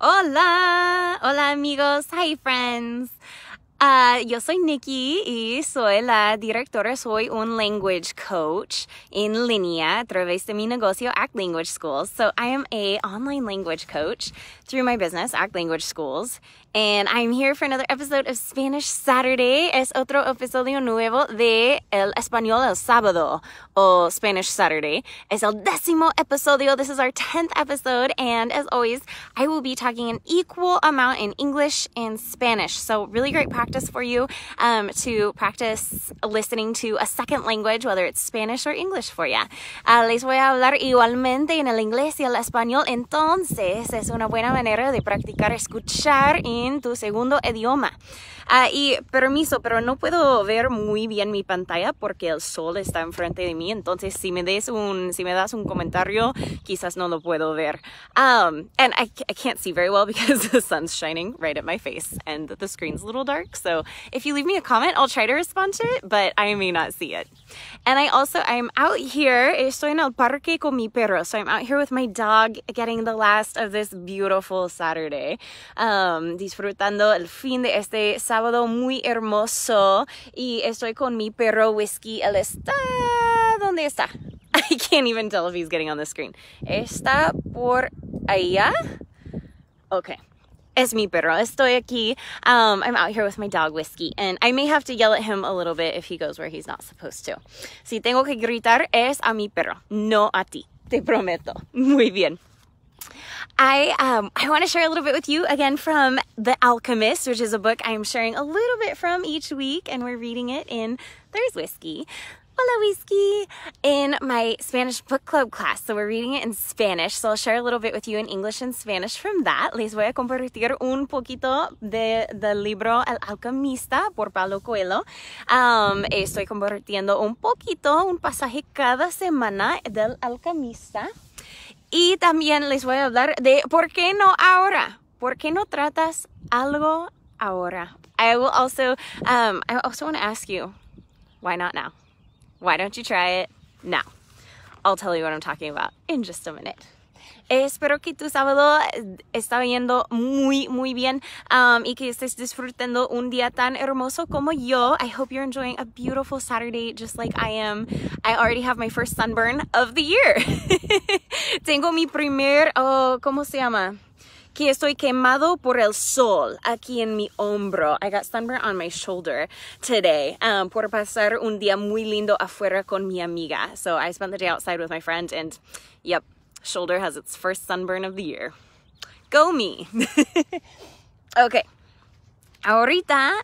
Hola, hola amigos, hi friends. Uh, yo soy Nikki y soy la directora, soy un language coach en línea a través de mi negocio Act Language Schools. So I am a online language coach through my business Act Language Schools and I'm here for another episode of Spanish Saturday. Es otro episodio nuevo de El Español El Sábado, o Spanish Saturday. Es el décimo episodio. This is our 10th episode, and as always, I will be talking an equal amount in English and Spanish. So really great practice for you um, to practice listening to a second language, whether it's Spanish or English for you. Uh, ah, les voy a hablar igualmente en el inglés y el español, entonces es una buena manera de practicar escuchar y en tu segundo idioma. Ah, y permiso, pero no puedo ver muy bien mi pantalla porque el sol está enfrente de mí. Entonces, si me, des un, si me das un comentario, quizás no lo puedo ver. Um, and I, I can't see very well because the sun's shining right at my face and the screen's a little dark. So if you leave me a comment, I'll try to respond to it, but I may not see it. And I also, I'm out here. Estoy en el parque con mi perro. So I'm out here with my dog getting the last of this beautiful Saturday. Um, disfrutando el fin de este sábado muy hermoso y estoy con mi perro Whisky. Él está... ¿Dónde está? I can't even tell if he's getting on the screen. Está por allá. Okay. Es mi perro. Estoy aquí. Um, I'm out here with my dog, Whiskey, and I may have to yell at him a little bit if he goes where he's not supposed to. Si tengo que gritar es a mi perro, no a ti. Te prometo. Muy bien. I um, I want to share a little bit with you again from The Alchemist, which is a book I am sharing a little bit from each week, and we're reading it in There's Whiskey. Hola Whiskey in my Spanish book club class. So we're reading it in Spanish. So I'll share a little bit with you in English and Spanish from that. Les voy a compartir un poquito de, the libro El Alchemista por Pablo Coelho. Um, estoy compartiendo un poquito, un pasaje cada semana del Alchemista. Y también les voy a hablar de por qué no ahora. ¿Por qué no tratas algo ahora? I will also, um, I also want to ask you, why not now? Why don't you try it now? I'll tell you what I'm talking about in just a minute. Espero que tu sábado eh, está yendo muy, muy bien um, y que estés disfrutando un día tan hermoso como yo. I hope you're enjoying a beautiful Saturday just like I am. I already have my first sunburn of the year. Tengo mi primer, oh, ¿cómo se llama? que estoy quemado por el sol aquí en mi hombro. I got sunburn on my shoulder today um, por pasar un día muy lindo afuera con mi amiga. So I spent the day outside with my friend and yep, Shoulder has its first sunburn of the year. Go me. okay. Ahorita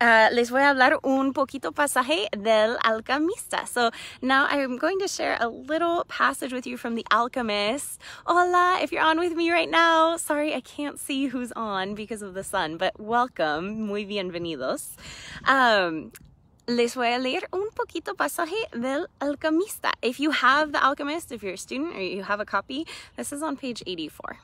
uh, les voy a hablar un poquito pasaje del alquimista. So now I'm going to share a little passage with you from the alchemist. Hola, if you're on with me right now. Sorry, I can't see who's on because of the sun, but welcome. Muy bienvenidos. Um, les voy a leer un poquito pasaje del alquimista. If you have The Alchemist, if you're a student or you have a copy, this is on page 84.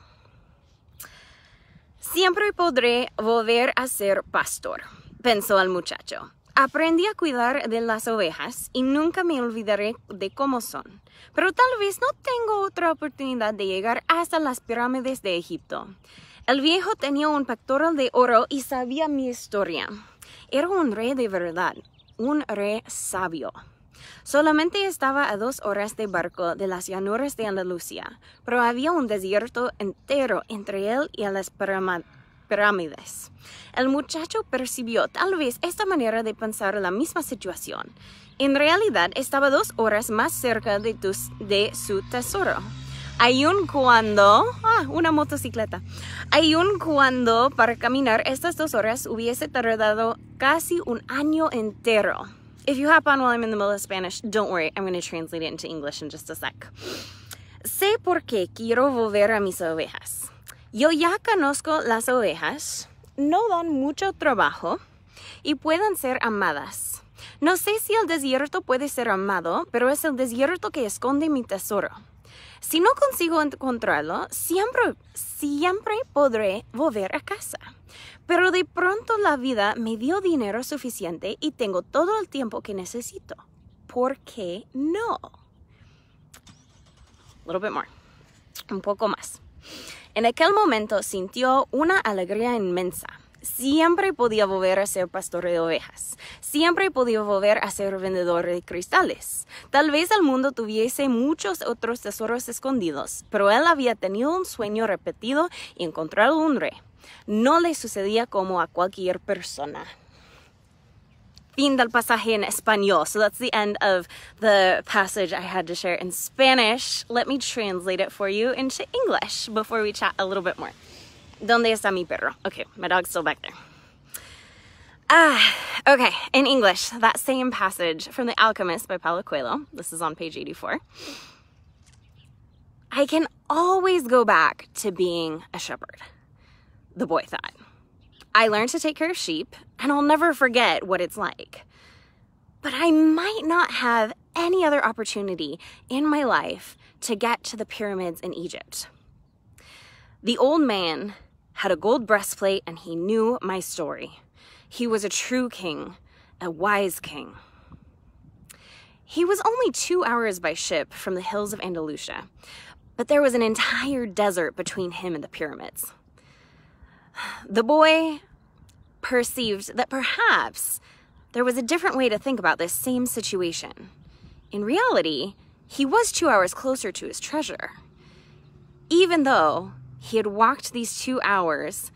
Siempre podré volver a ser pastor, pensó el muchacho. Aprendí a cuidar de las ovejas y nunca me olvidaré de cómo son. Pero tal vez no tengo otra oportunidad de llegar hasta las pirámides de Egipto. El viejo tenía un pectoral de oro y sabía mi historia. Era un rey de verdad un rey sabio. Solamente estaba a dos horas de barco de las llanuras de Andalucía, pero había un desierto entero entre él y las pirámides. El muchacho percibió tal vez esta manera de pensar la misma situación. En realidad estaba dos horas más cerca de, de su tesoro. Hay un cuando, ah, una motocicleta. Hay un cuando para caminar estas dos horas hubiese tardado casi un año entero. If you hop on while I'm in the middle of Spanish, don't worry, I'm going to translate it into English in just a sec. Sé por qué quiero volver a mis ovejas. Yo ya conozco las ovejas, no dan mucho trabajo y pueden ser amadas. No sé si el desierto puede ser amado, pero es el desierto que esconde mi tesoro. Si no consigo encontrarlo, siempre, siempre podré volver a casa. Pero de pronto la vida me dio dinero suficiente y tengo todo el tiempo que necesito. ¿Por qué no? Un poco más. En aquel momento sintió una alegría inmensa siempre podía volver a ser pastor de ovejas, siempre podía volver a ser vendedor de cristales. Tal vez el mundo tuviese muchos otros tesoros escondidos, pero él había tenido un sueño repetido y encontrado un rey. No le sucedía como a cualquier persona. Fin del pasaje en español. So that's the end of the passage I had to share in Spanish. Let me translate it for you into English before we chat a little bit more. ¿Dónde está mi perro? Okay, my dog's still back there. Ah, okay, in English, that same passage from The Alchemist by Paulo Coelho. This is on page 84. I can always go back to being a shepherd, the boy thought. I learned to take care of sheep, and I'll never forget what it's like. But I might not have any other opportunity in my life to get to the pyramids in Egypt. The old man had a gold breastplate, and he knew my story. He was a true king, a wise king. He was only two hours by ship from the hills of Andalusia, but there was an entire desert between him and the pyramids. The boy perceived that perhaps there was a different way to think about this same situation. In reality, he was two hours closer to his treasure, even though he had walked these two hours,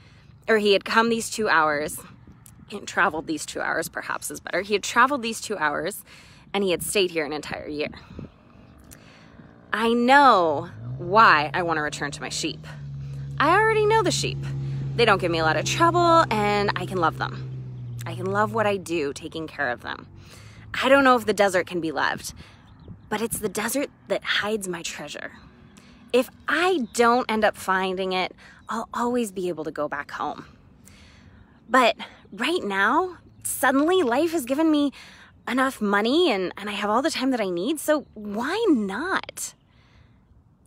or he had come these two hours, and traveled these two hours, perhaps is better. He had traveled these two hours and he had stayed here an entire year. I know why I want to return to my sheep. I already know the sheep. They don't give me a lot of trouble and I can love them. I can love what I do taking care of them. I don't know if the desert can be loved, but it's the desert that hides my treasure. If I don't end up finding it, I'll always be able to go back home. But right now, suddenly life has given me enough money and, and I have all the time that I need, so why not?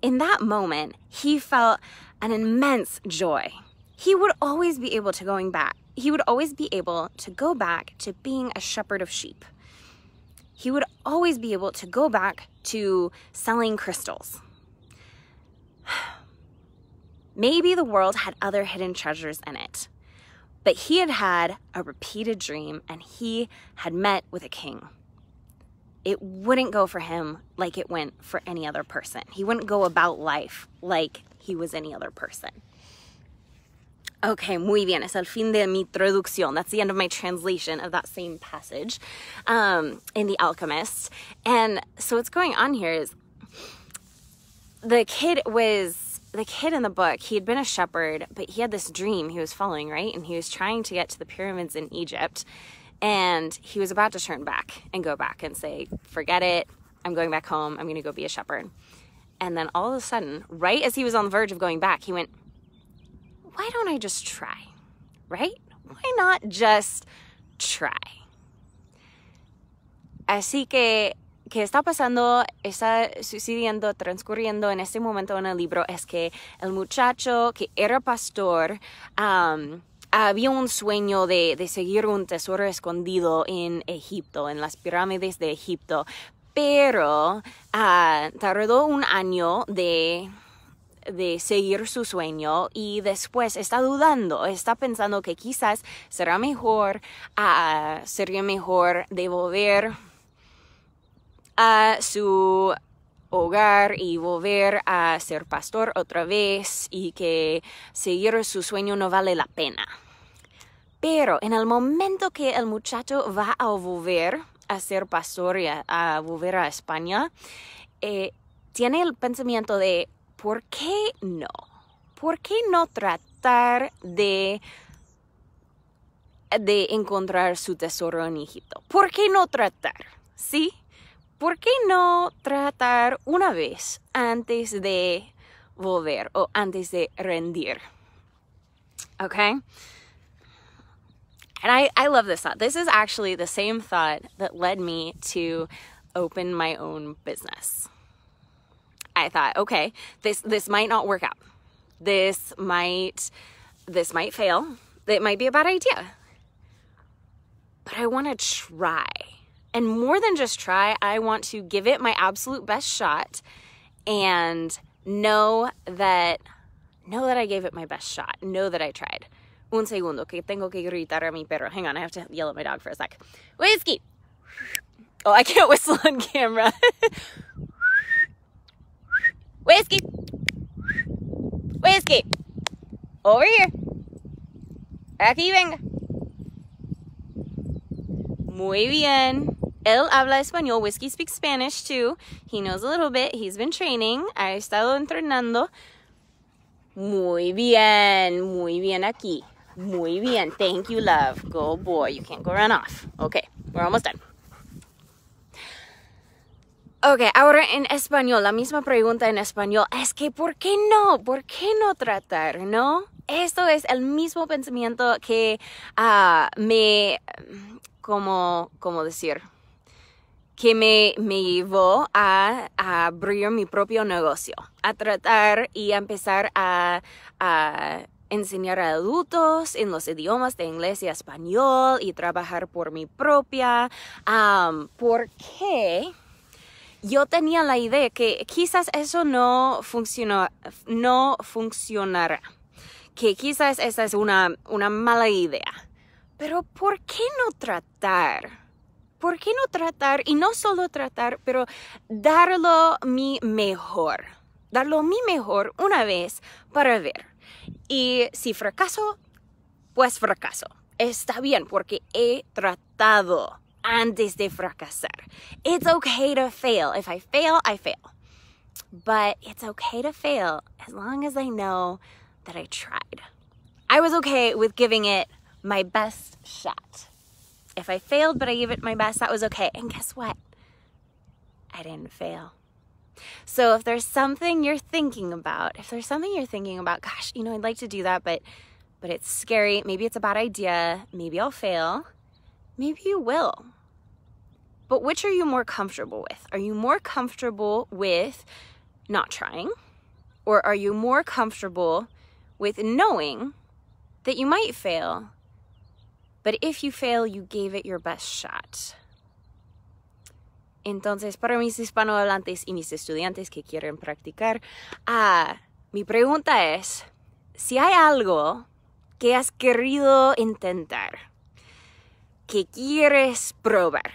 In that moment, he felt an immense joy. He would always be able to going back. He would always be able to go back to being a shepherd of sheep. He would always be able to go back to selling crystals. Maybe the world had other hidden treasures in it, but he had had a repeated dream and he had met with a king. It wouldn't go for him like it went for any other person. He wouldn't go about life like he was any other person. Okay, muy bien. Es el fin de mi traducción. That's the end of my translation of that same passage um, in The Alchemist. And so what's going on here is the kid was the kid in the book he had been a shepherd but he had this dream he was following right and he was trying to get to the pyramids in egypt and he was about to turn back and go back and say forget it i'm going back home i'm going to go be a shepherd and then all of a sudden right as he was on the verge of going back he went why don't i just try right why not just try así que que está pasando, está sucediendo, transcurriendo en este momento en el libro es que el muchacho que era pastor había un sueño de, seguir un tesoro escondido en Egipto, en las pirámides de Egipto, pero ah, tardó un año de de seguir su sueño y después está dudando, está pensando que quizás será mejor, uh, sería mejor devolver su hogar y volver a ser pastor otra vez y que seguir su sueño no vale la pena. Pero en el momento que el muchacho va a volver a ser pastor y a, volver a España, eh, tiene el pensamiento de ¿por qué no? ¿Por qué no tratar de de encontrar su tesoro en Egipto? ¿Por qué no tratar? ¿Sí? ¿por qué no tratar una vez antes de volver o antes de rendir? Okay? And I, I love this thought. This is actually the same thought that led me to open my own business. I thought, okay, this this might not work out. This might this might fail. It might be a bad idea. But I want to try. And more than just try, I want to give it my absolute best shot and know that know that I gave it my best shot. Know that I tried. Un segundo, que tengo que gritar a mi perro. Hang on, I have to yell at my dog for a sec. Whiskey. Oh, I can't whistle on camera. Whiskey. Whiskey. Over here. Aquí venga. Muy bien. Él habla español, Whiskey speaks Spanish too. He knows a little bit, he's been training, ha estado entrenando. Muy bien, muy bien aquí. Muy bien, thank you, love. Go boy, you can't go run off. Okay, we're almost done. Ok, ahora en español, la misma pregunta en español es que ¿por qué no? ¿Por qué no tratar? ¿No? Esto es el mismo pensamiento que ah, me, como, como decir, que me, llevó a, abrir mi propio negocio, a tratar y a empezar a, enseñar a adultos en los idiomas de inglés y español y trabajar por mi propia, porque yo tenía la idea que quizás eso no, funcionó, no funcionará, que quizás esa es una, una mala idea, pero ¿por qué no tratar? ¿por qué no tratar y no solo tratar, pero darlo mi mejor? Darlo mi mejor una vez para ver. Y si fracaso, pues fracaso. Está bien porque he tratado antes de fracasar. It's okay to fail. If I fail, I fail. But it's okay to fail as long as I know that I tried. I was okay with giving it my best shot. If I failed, but I gave it my best, that was okay. And guess what? I didn't fail. So if there's something you're thinking about, if there's something you're thinking about, gosh, you know, I'd like to do that, but but it's scary. Maybe it's a bad idea. Maybe I'll fail. Maybe you will. But which are you more comfortable with? Are you more comfortable with not trying? Or are you more comfortable with knowing that you might fail But if you fail, you gave it your best shot. Entonces, para mis hispanohablantes y mis estudiantes que quieren practicar, ah, mi pregunta es, si hay algo que has querido intentar, que quieres probar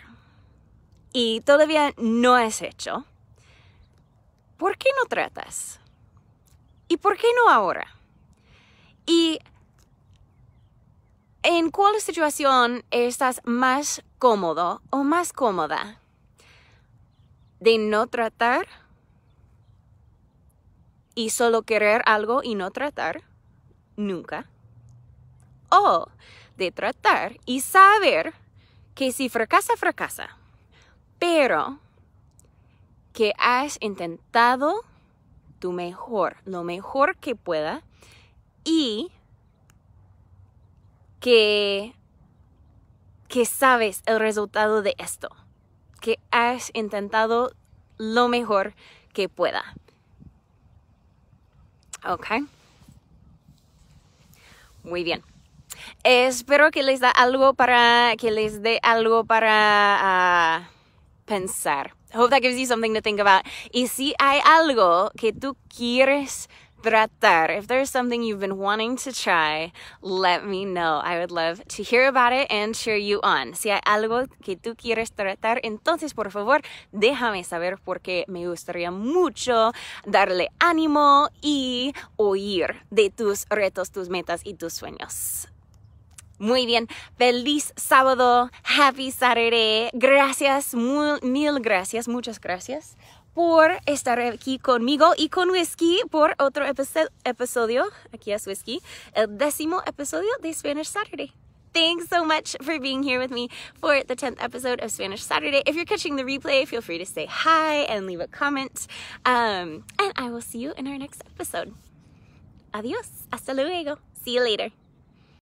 y todavía no has hecho, ¿por qué no tratas? ¿Y por qué no ahora? Y ¿En cuál situación estás más cómodo o más cómoda? ¿De no tratar? ¿Y solo querer algo y no tratar? Nunca. ¿O de tratar y saber que si fracasa, fracasa? Pero que has intentado tu mejor, lo mejor que pueda y que, que sabes el resultado de esto, que has intentado lo mejor que pueda. ¿Ok? Muy bien. Espero que les da algo para que les dé algo para ah, pensar. Hope that gives you something to think about. Y si hay algo que tú quieres tratar. If there's something you've been wanting to try, let me know. I would love to hear about it and cheer you on. Si hay algo que tú quieres tratar, entonces por favor déjame saber porque me gustaría mucho darle ánimo y oír de tus retos, tus metas y tus sueños. Muy bien, feliz sábado, happy Saturday. Gracias, mil gracias, muchas gracias por estar aquí conmigo y con Whiskey por otro episodio. Aquí es Whiskey el décimo episodio de Spanish Saturday. Thanks so much for being here with me for the 10th episode of Spanish Saturday. If you're catching the replay, feel free to say hi and leave a comment. Um, and I will see you in our next episode. Adios. Hasta luego. See you later.